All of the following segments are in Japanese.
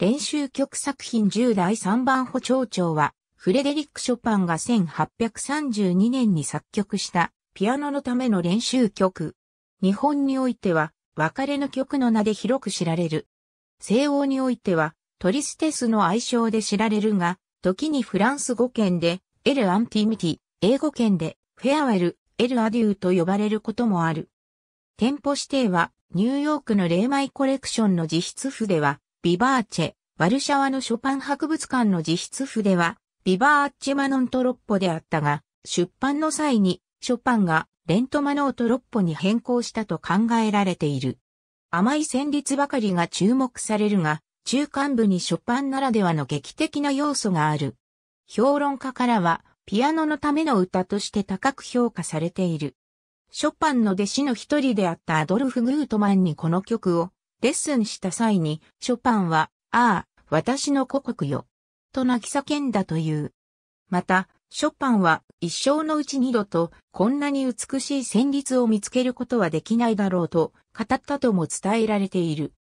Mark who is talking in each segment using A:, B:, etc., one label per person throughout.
A: 練習曲作品10代3番補長調は、フレデリック・ショパ
B: ンが1832年に作曲したピアノのための練習曲。日本においては、別れの曲の名で広く知られる。西欧においては、トリステスの愛称で知られるが、時にフランス語圏で、エル・アンティミティ、英語圏で、フェアウェル、エル・アデューと呼ばれることもある。店舗指定は、ニューヨークの霊媒コレクションの自筆譜では、ビバーチェ、ワルシャワのショパン博物館の自筆筆は、ビバーチェマノントロッポであったが、出版の際に、ショパンがレントマノートロッポに変更したと考えられている。甘い旋律ばかりが注目されるが、中間部にショパンならではの劇的な要素がある。評論家からは、ピアノのための歌として高く評価されている。ショパンの弟子の一人であったアドルフ・グートマンにこの曲をレッスンした際に、ショパンは、ああ、私の故国よ、と泣き叫んだという。また、ショパンは一生のうち二度とこんなに美しい旋律を見つけることはできないだろうと語ったとも伝えられている。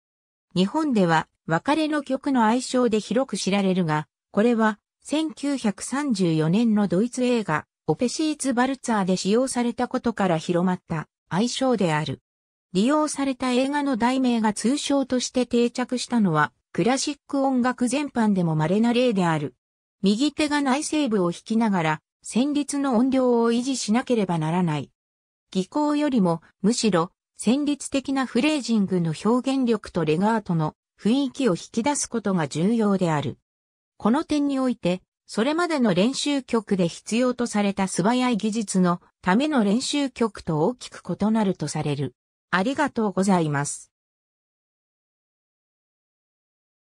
B: 日本では別れの曲の愛称で広く知られるが、これは1934年のドイツ映画オペシーツ・バルツァーで使用されたことから広まった愛称である。利用された映画の題名が通称として定着したのは、クラシック音楽全般でも稀な例である。右手が内声部を弾きながら、旋律の音量を維持しなければならない。技巧よりも、むしろ、旋律的なフレージングの表現力とレガートの雰囲気を引き出すことが重要である。この点において、それまでの練習曲で必要とされた素早い技術のための練習曲と大きく異なるとさ
A: れる。ありがとうございます。